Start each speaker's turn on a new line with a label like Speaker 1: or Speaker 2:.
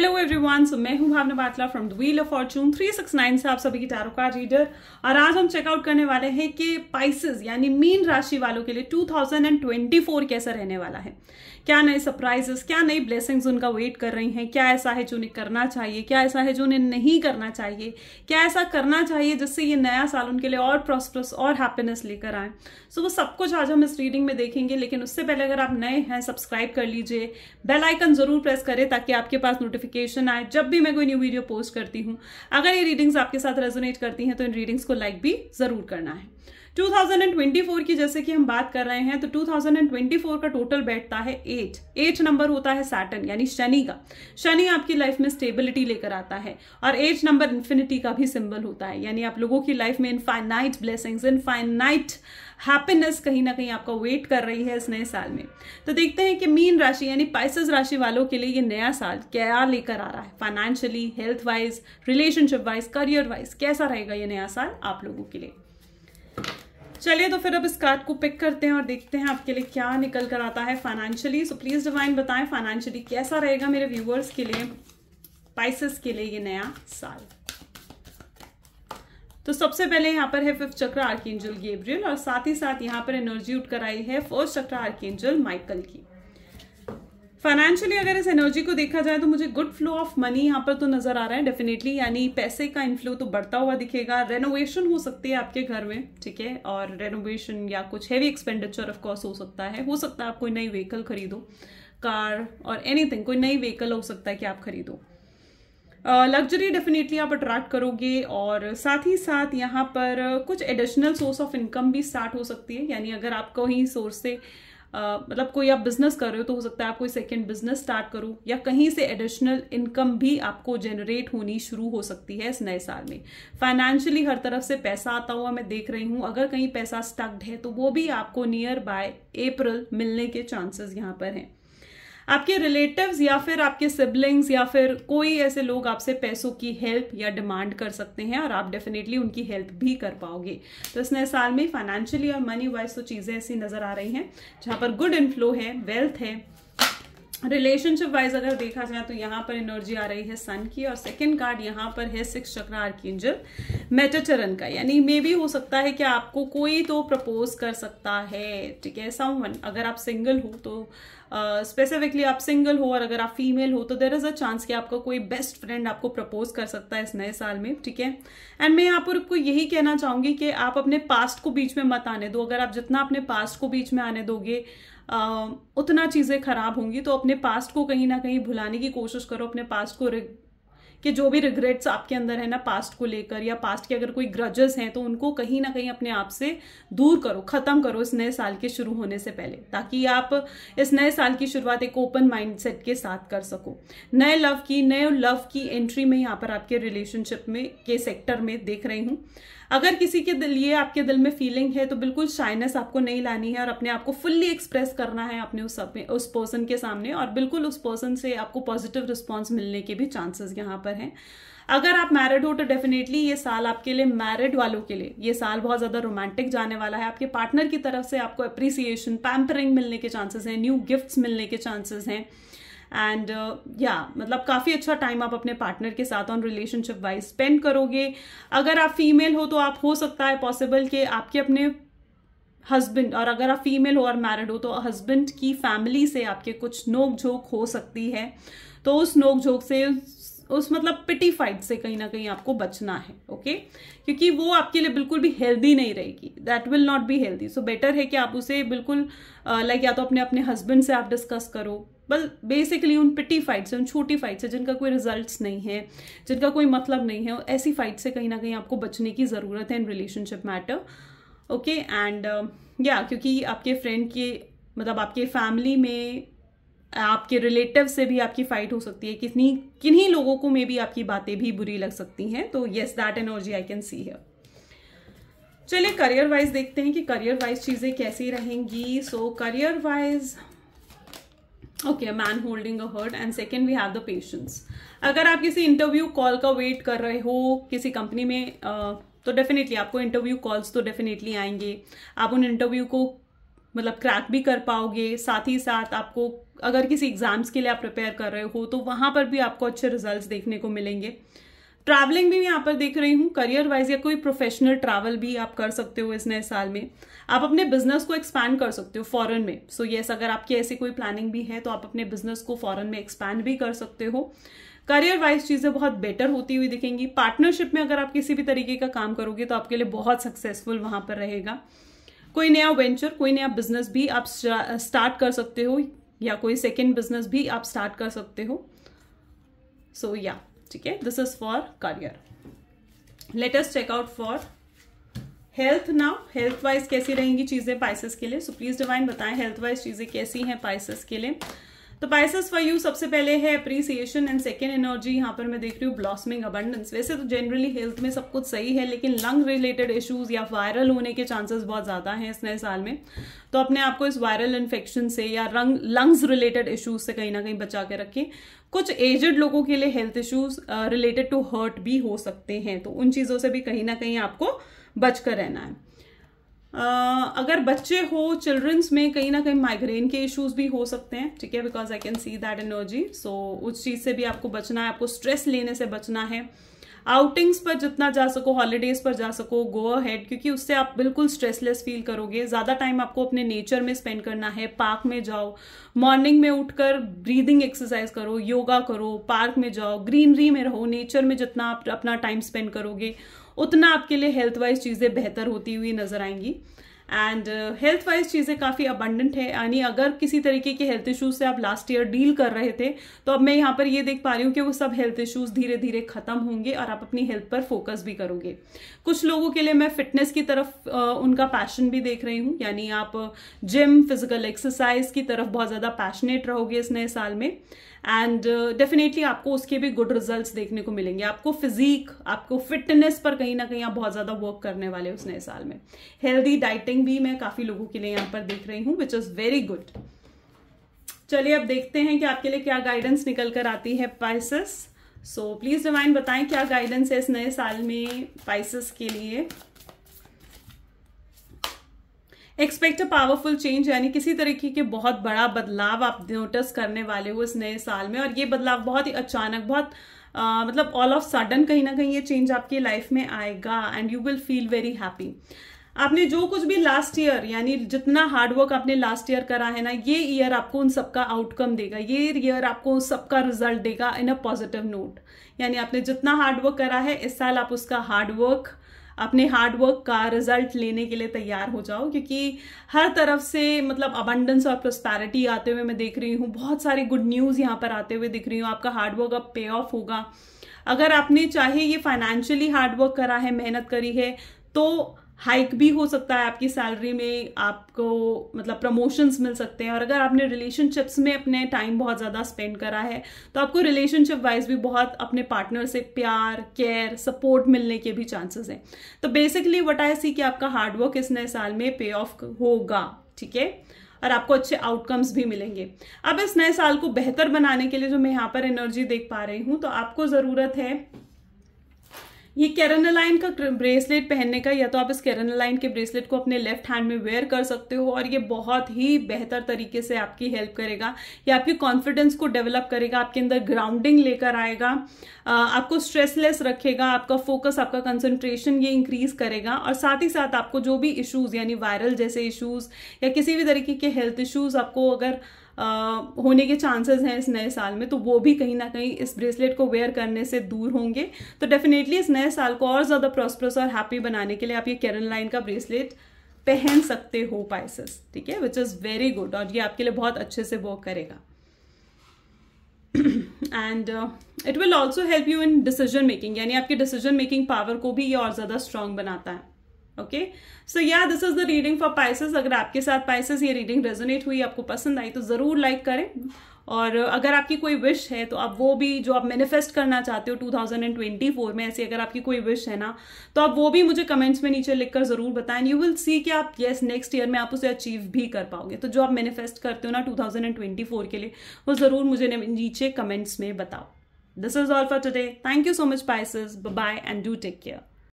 Speaker 1: Hello everyone so मैं हूं Bhavna Batla from the wheel of fortune 369 से आप सभी की तारों का रीडर और आज हम चेकआउट करने वाले हैं कि पाइसेस यानी मीन राशि वालों के लिए 2024 कैसा रहने वाला है क्या नए सरप्राइजेस क्या नई ब्लेसिंग्स उनका वेट कर रही हैं क्या ऐसा है जो उन्हें करना चाहिए क्या ऐसा है जो उन्हें नहीं करना चाहिए क्या ऐसा करना चाहिए जिससे ये नया साल उनके लिए और प्रॉस्परस और हैप्पीनेस लेकर आए सो so, वो सब कुछ आज हम इस रीडिंग में देखेंगे लेकिन उससे पहले अगर आप नए हैं सब्सक्राइब कर लीजिए बेल आइकन जरूर प्रेस करें ताकि आपके पास नोटिफिकेशन आए जब भी मैं कोई न्यू वीडियो पोस्ट करती हूँ अगर ये रीडिंग्स आपके साथ रेजोनेट करती हैं तो इन रीडिंग्स को लाइक भी जरूर करना है 2024 की जैसे कि हम बात कर रहे हैं तो 2024 का टोटल बैठता है एट एट नंबर होता है सैटन यानी शनि का शनि आपकी लाइफ में स्टेबिलिटी लेकर आता है और एट नंबर इन्फिनिटी का भी सिंबल होता है यानी आप लोगों की लाइफ में इनफाइनाइट ब्लेसिंग्स इनफाइनाइट हैप्पीनेस कहीं ना कहीं आपका वेट कर रही है इस नए साल में तो देखते हैं कि मीन राशि यानी पाइसेस राशि वालों के लिए ये नया साल क्या लेकर आ रहा है financially health wise relationship wise career wise कैसा रहेगा ये नया साल आप लोगों के लिए चलिए तो फिर अब इस कार्ड को पिक करते हैं और देखते हैं आपके लिए क्या निकल कर आता है फाइनेंशियली सो प्लीज डिवाइन बताएं फाइनेंशियली कैसा रहेगा मेरे व्यूअर्स के लिए पाइसिस के लिए ये नया साल तो सबसे पहले यहाँ पर है फिफ्थ चक्र आर्किंजल गेब्रियल और साथ ही साथ यहाँ पर एनर्जी उठ कर आई है फोर्थ चक्र आर्किंजल माइकल की फाइनेंशियली अगर इस एनर्जी को देखा जाए तो मुझे गुड फ्लो ऑफ मनी यहाँ पर तो नजर आ रहा है डेफिनेटली यानी पैसे का इनफ्लो तो बढ़ता हुआ दिखेगा रेनोवेशन हो सकती है आपके घर में ठीक है और रेनोवेशन या कुछ हैवी एक्सपेंडिचर ऑफकोर्स हो सकता है हो सकता है आप कोई नई व्हीकल खरीदो कार और एनीथिंग कोई नई व्हीकल हो सकता है कि आप खरीदो लग्जरी uh, डेफिनेटली आप अट्रैक्ट करोगे और साथ ही साथ यहाँ पर कुछ एडिशनल सोर्स ऑफ इनकम भी स्टार्ट हो सकती है यानी अगर आप कहीं सोर्स से uh, मतलब कोई आप बिजनेस कर रहे हो तो हो सकता है आप कोई सेकेंड बिजनेस स्टार्ट करो या कहीं से एडिशनल इनकम भी आपको जनरेट होनी शुरू हो सकती है इस नए साल में फाइनेंशियली हर तरफ से पैसा आता हुआ मैं देख रही हूँ अगर कहीं पैसा स्टक्ड है तो वो भी आपको नियर बाय अप्रैल मिलने के चांसेस यहाँ पर हैं आपके रिलेटिव्स या फिर आपके सिबलिंग्स या फिर कोई ऐसे लोग आपसे पैसों की हेल्प या डिमांड कर सकते हैं और आप डेफिनेटली उनकी हेल्प भी कर पाओगे तो इस नए साल में फाइनेंशियली और मनी वाइज तो चीज़ें ऐसी नज़र आ रही हैं जहाँ पर गुड इनफ्लो है वेल्थ है रिलेशनशिप वाइज अगर देखा जाए तो यहाँ पर एनर्जी आ रही है सन की और सेकंड कार्ड यहाँ पर है सिक्स चक्र आर्किंजल मेटाचरन का यानी मे भी हो सकता है कि आपको कोई तो प्रपोज कर सकता है ठीक है समवन अगर आप सिंगल हो तो स्पेसिफिकली uh, आप सिंगल हो और अगर आप फीमेल हो तो देर इज़ अ चांस कि आपका कोई बेस्ट फ्रेंड आपको प्रपोज कर सकता है इस नए साल में ठीक है एंड मैं यहाँ पर आपको यही कहना चाहूंगी कि आप अपने पास्ट को बीच में मत आने दो अगर आप जितना अपने पास्ट को बीच में आने दोगे उतना चीज़ें खराब होंगी तो अपने पास्ट को कहीं ना कहीं भुलाने की कोशिश करो अपने पास्ट को कि जो भी रिग्रेट्स आपके अंदर है ना पास्ट को लेकर या पास्ट के अगर कोई ग्रजेस हैं तो उनको कहीं ना कहीं अपने आप से दूर करो ख़त्म करो इस नए साल के शुरू होने से पहले ताकि आप इस नए साल की शुरुआत एक ओपन माइंडसेट के साथ कर सको नए लव की नए लव की एंट्री में यहाँ पर आपके रिलेशनशिप में के सेक्टर में देख रही हूँ अगर किसी के लिए आपके दिल में फीलिंग है तो बिल्कुल शाइनेस आपको नहीं लानी है और अपने आप को फुल्ली एक्सप्रेस करना है अपने उस उस पर्सन के सामने और बिल्कुल उस पर्सन से आपको पॉजिटिव रिस्पॉन्स मिलने के भी चांसेस यहाँ पर हैं अगर आप मैरिड हो तो डेफिनेटली ये साल आपके लिए मैरिड वालों के लिए ये साल बहुत ज़्यादा रोमांटिक जाने वाला है आपके पार्टनर की तरफ से आपको अप्रिसिएशन पैम्परिंग मिलने के चांसेस हैं न्यू गिफ्ट्स मिलने के चांसेस हैं एंड या uh, मतलब काफ़ी अच्छा टाइम आप अपने पार्टनर के साथ ऑन रिलेशनशिप वाइज स्पेंड करोगे अगर आप फीमेल हो तो आप हो सकता है पॉसिबल कि आपके अपने हस्बैंड और अगर आप फीमेल हो और मैरिड हो तो हस्बैंड की फैमिली से आपके कुछ नोक झोंक हो सकती है तो उस नोक झोंक से उस मतलब पिटी फाइट से कहीं ना कहीं आपको बचना है ओके क्योंकि वो आपके लिए बिल्कुल भी हेल्दी नहीं रहेगी that will not be healthy so better है कि आप उसे बिल्कुल लाइक uh, या तो अपने अपने हस्बैंड से आप डिस्कस करो बल बेसिकली उन पिटी फाइट्स उन छोटी फाइट्स से जिनका कोई रिजल्ट नहीं है जिनका कोई मतलब नहीं है ऐसी फाइट से कहीं ना कहीं आपको बचने की ज़रूरत है in relationship matter okay and या क्योंकि आपके फ्रेंड के मतलब आपके फैमिली में आपके रिलेटिव से भी आपकी फाइट हो सकती है कितनी किन्हीं लोगों को मे भी आपकी बातें भी बुरी लग सकती हैं तो yes that energy I can see है चलिए करियर वाइज देखते हैं कि करियर वाइज चीज़ें कैसी रहेंगी so career wise okay a man holding a heart and second we have the patience अगर आप किसी इंटरव्यू कॉल का वेट कर रहे हो किसी कंपनी में तो डेफिनेटली आपको इंटरव्यू कॉल्स तो डेफिनेटली आएंगे आप उन इंटरव्यू को मतलब क्रैक भी कर पाओगे साथ ही साथ आपको अगर किसी एग्ज़ाम्स के लिए आप प्रिपेयर कर रहे हो तो वहां पर भी आपको अच्छे रिजल्ट्स देखने को मिलेंगे ट्रैवलिंग भी मैं यहाँ पर देख रही हूँ करियर वाइज या कोई प्रोफेशनल ट्रैवल भी आप कर सकते हो इस नए साल में आप अपने बिजनेस को एक्सपैंड कर सकते हो फॉरेन में सो so येस yes, अगर आपकी ऐसी कोई प्लानिंग भी है तो आप अपने बिजनेस को फॉरेन में एक्सपैंड भी कर सकते हो करियर वाइज चीज़ें बहुत बेटर होती हुई दिखेंगी पार्टनरशिप में अगर आप किसी भी तरीके का काम करोगे तो आपके लिए बहुत सक्सेसफुल वहाँ पर रहेगा कोई नया वेंचर कोई नया बिजनेस भी आप स्टार्ट कर सकते हो या कोई सेकेंड बिजनेस भी आप स्टार्ट कर सकते हो सो so, या yeah. ठीक है this is for career latest checkout for health now health wise कैसी रहेंगी चीज़ें पाइसेस के लिए सो प्लीज़ डिवाइन बताएं हेल्थ वाइज चीज़ें कैसी हैं पाइसेस के लिए तो पाइसेस फॉर यू सबसे पहले है अप्रिसिएशन एंड सेकेंड एनर्जी यहाँ पर मैं देख रही हूँ ब्लॉसमिंग अबंडेंस वैसे तो जनरली हेल्थ में सब कुछ सही है लेकिन लंग रिलेटेड इश्यूज या वायरल होने के चांसेस बहुत ज़्यादा हैं इस नए साल में तो अपने आप को इस वायरल इन्फेक्शन से या रंग लंग्स रिलेटेड इश्यूज से कहीं ना कहीं बचा के रखें कुछ एजड लोगों के लिए health issues related to heart भी हो सकते हैं तो उन चीज़ों से भी कहीं ना कहीं आपको बचकर रहना है अगर बच्चे हो चिल्ड्रंस में कहीं ना कहीं माइग्रेन के इश्यूज भी हो सकते हैं ठीक है because I can see that energy so उस चीज़ से भी आपको बचना है आपको स्ट्रेस लेने से बचना है आउटिंग्स पर जितना जा सको हॉलीडेज पर जा सको गो अहेड क्योंकि उससे आप बिल्कुल स्ट्रेसलेस फील करोगे ज़्यादा टाइम आपको अपने नेचर में स्पेंड करना है पार्क में जाओ मॉर्निंग में उठकर ब्रीदिंग एक्सरसाइज करो योगा करो पार्क में जाओ ग्रीनरी में रहो नेचर में जितना आप अपना टाइम स्पेंड करोगे उतना आपके लिए हेल्थ वाइज चीज़ें बेहतर होती हुई नजर आएंगी एंड हेल्थ वाइज चीज़ें काफ़ी अबंडेंट है यानी अगर किसी तरीके के हेल्थ इश्यूज से आप लास्ट ईयर डील कर रहे थे तो अब मैं यहाँ पर ये देख पा रही हूँ कि वो सब हेल्थ इश्यूज धीरे धीरे खत्म होंगे और आप अपनी हेल्थ पर फोकस भी करोगे कुछ लोगों के लिए मैं फिटनेस की तरफ आ, uh, उनका पैशन भी देख रही हूँ यानी आप जिम फिजिकल एक्सरसाइज की तरफ बहुत ज़्यादा पैशनेट रहोगे इस नए साल में एंड डेफिनेटली uh, आपको उसके भी गुड रिजल्ट देखने को मिलेंगे आपको फिजिक आपको फिटनेस पर कहीं ना कहीं आप बहुत ज़्यादा वर्क करने वाले उस नए साल में हेल्दी डाइटिंग भी मैं काफ़ी लोगों के लिए यहाँ पर देख रही हूँ विच इज़ वेरी गुड चलिए अब देखते हैं कि आपके लिए क्या गाइडेंस निकल कर आती है पाइसिस सो प्लीज़ डिवाइन बताएं क्या गाइडेंस है इस नए साल में पाइसिस के लिए एक्सपेक्ट अ पावरफुल चेंज यानी किसी तरीके के बहुत बड़ा बदलाव आप नोटिस करने वाले हो इस नए साल में और ये बदलाव बहुत ही अचानक बहुत आ, मतलब ऑल ऑफ सडन कहीं ना कहीं ये चेंज आपकी लाइफ में आएगा and you will feel very happy आपने जो कुछ भी लास्ट ईयर यानी जितना हार्डवर्क आपने लास्ट ईयर करा है ना ये ईयर आपको उन सबका आउटकम देगा ये ईयर आपको उन सबका रिजल्ट देगा इन अ पॉजिटिव नोट यानी आपने जितना हार्डवर्क करा है इस साल आप उसका हार्डवर्क अपने हार्डवर्क का रिजल्ट लेने के लिए तैयार हो जाओ क्योंकि हर तरफ से मतलब अबंडेंस और प्रोस्पैरिटी आते हुए मैं देख रही हूँ बहुत सारे गुड न्यूज़ यहाँ पर आते हुए दिख रही हूँ आपका हार्डवर्क अब पे ऑफ होगा अगर आपने चाहे ये फाइनेंशियली हार्डवर्क करा है मेहनत करी है तो हाइक भी हो सकता है आपकी सैलरी में आपको मतलब प्रमोशंस मिल सकते हैं और अगर आपने रिलेशनशिप्स में अपने टाइम बहुत ज़्यादा स्पेंड करा है तो आपको रिलेशनशिप वाइज भी बहुत अपने पार्टनर से प्यार केयर सपोर्ट मिलने के भी चांसेस हैं तो बेसिकली वट आई सी कि आपका हार्डवर्क इस नए साल में पे ऑफ होगा ठीक है और आपको अच्छे आउटकम्स भी मिलेंगे अब इस नए साल को बेहतर बनाने के लिए जो मैं यहाँ पर एनर्जी देख पा रही हूँ तो आपको ज़रूरत है ये कैरनालाइन का ब्रेसलेट पहनने का या तो आप इस कैरनालाइन के ब्रेसलेट को अपने लेफ्ट हैंड में वेयर कर सकते हो और ये बहुत ही बेहतर तरीके से आपकी हेल्प करेगा या आपकी कॉन्फिडेंस को डेवलप करेगा आपके अंदर ग्राउंडिंग लेकर आएगा आपको स्ट्रेसलेस रखेगा आपका फोकस आपका कंसंट्रेशन ये इंक्रीज करेगा और साथ ही साथ आपको जो भी इशूज यानी वायरल जैसे इशूज या किसी भी तरीके के हेल्थ इश्यूज आपको अगर होने के चांसेस हैं इस नए साल में तो वो भी कहीं ना कहीं इस ब्रेसलेट को वेयर करने से दूर होंगे तो डेफिनेटली इस नए साल को और ज़्यादा प्रॉस्परस और हैप्पी बनाने के लिए आप ये केरन लाइन का ब्रेसलेट पहन सकते हो पाइसेस ठीक है विच इज़ वेरी गुड और ये आपके लिए बहुत अच्छे से वर्क करेगा and it will also help you in decision making यानी आपके डिसीजन मेकिंग पावर को भी ये और ज़्यादा स्ट्रांग बनाता है ओके सो या this is the reading for Pisces अगर आपके साथ पाइसेस ये रीडिंग रेजोनेट हुई आपको पसंद आई तो ज़रूर लाइक करें और अगर आपकी कोई विश है तो आप वो भी जो आप मैनिफेस्ट करना चाहते हो 2024 में ऐसी अगर आपकी कोई विश है ना तो आप वो भी मुझे कमेंट्स में नीचे लिखकर ज़रूर बताएं यू विल सी कि आप येस नेक्स्ट ईयर में आप उसे अचीव भी कर पाओगे तो जो आप मैनिफेस्ट करते हो ना 2024 के लिए वो ज़रूर मुझे नीचे कमेंट्स में बताओ this is all for today thank you so much Pisces bye and do take care